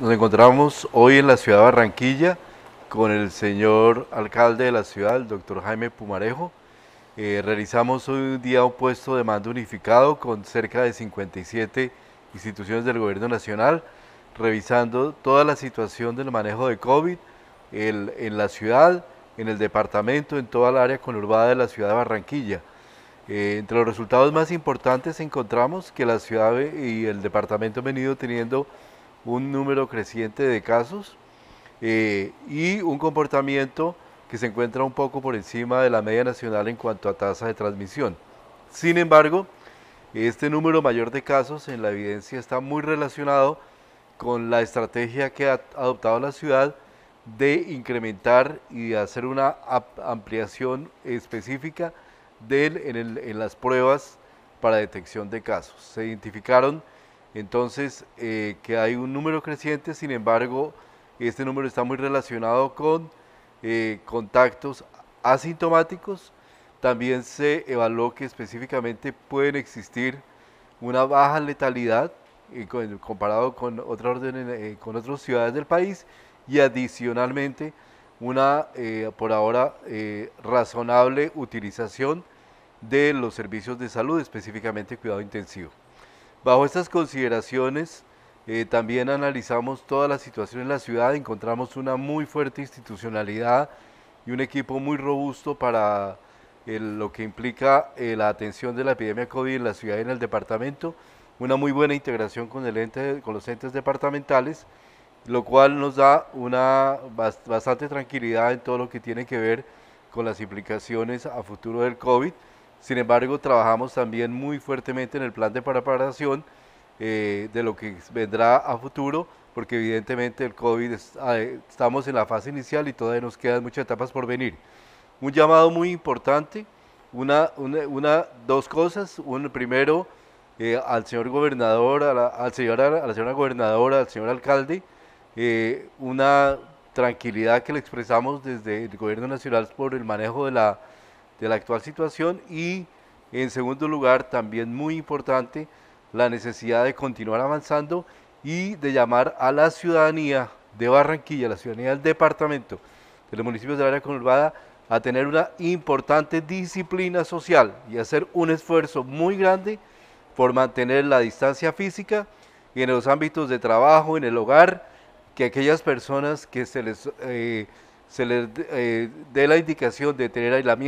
Nos encontramos hoy en la ciudad de Barranquilla con el señor alcalde de la ciudad, el doctor Jaime Pumarejo. Eh, realizamos hoy un día un puesto de mando unificado con cerca de 57 instituciones del gobierno nacional, revisando toda la situación del manejo de COVID en la ciudad, en el departamento, en toda la área conurbada de la ciudad de Barranquilla. Eh, entre los resultados más importantes encontramos que la ciudad y el departamento han venido teniendo un número creciente de casos eh, y un comportamiento que se encuentra un poco por encima de la media nacional en cuanto a tasa de transmisión. Sin embargo, este número mayor de casos en la evidencia está muy relacionado con la estrategia que ha adoptado la ciudad de incrementar y de hacer una ampliación específica en, en las pruebas para detección de casos. Se identificaron entonces, eh, que hay un número creciente, sin embargo, este número está muy relacionado con eh, contactos asintomáticos. También se evaluó que específicamente pueden existir una baja letalidad eh, comparado con, con otras ciudades del país y adicionalmente una, por ahora, razonable utilización de los servicios de salud, específicamente cuidado intensivo. Bajo estas consideraciones, eh, también analizamos toda la situación en la ciudad, encontramos una muy fuerte institucionalidad y un equipo muy robusto para eh, lo que implica eh, la atención de la epidemia COVID en la ciudad y en el departamento, una muy buena integración con, el con los entes departamentales, lo cual nos da una bastante tranquilidad en todo lo que tiene que ver con las implicaciones a futuro del COVID. Sin embargo, trabajamos también muy fuertemente en el plan de preparación eh, de lo que vendrá a futuro, porque evidentemente el COVID ah, eh, estamos en la fase inicial y todavía nos quedan muchas etapas por venir. Un llamado muy importante, una, una, dos cosas. Un primero, eh, al señor gobernador, a al señor, a la señora gobernadora, al señor alcalde, una tranquilidad que le expresamos desde el gobierno nacional por el manejo de la de la actual situación y en segundo lugar, también muy importante, la necesidad de continuar avanzando y de llamar a la ciudadanía de Barranquilla, la ciudadanía del departamento, de los municipios la área conurbada, a tener una importante disciplina social y hacer un esfuerzo muy grande por mantener la distancia física y en los ámbitos de trabajo, en el hogar, que aquellas personas que se les, eh, se les eh, dé la indicación de tener aislamiento,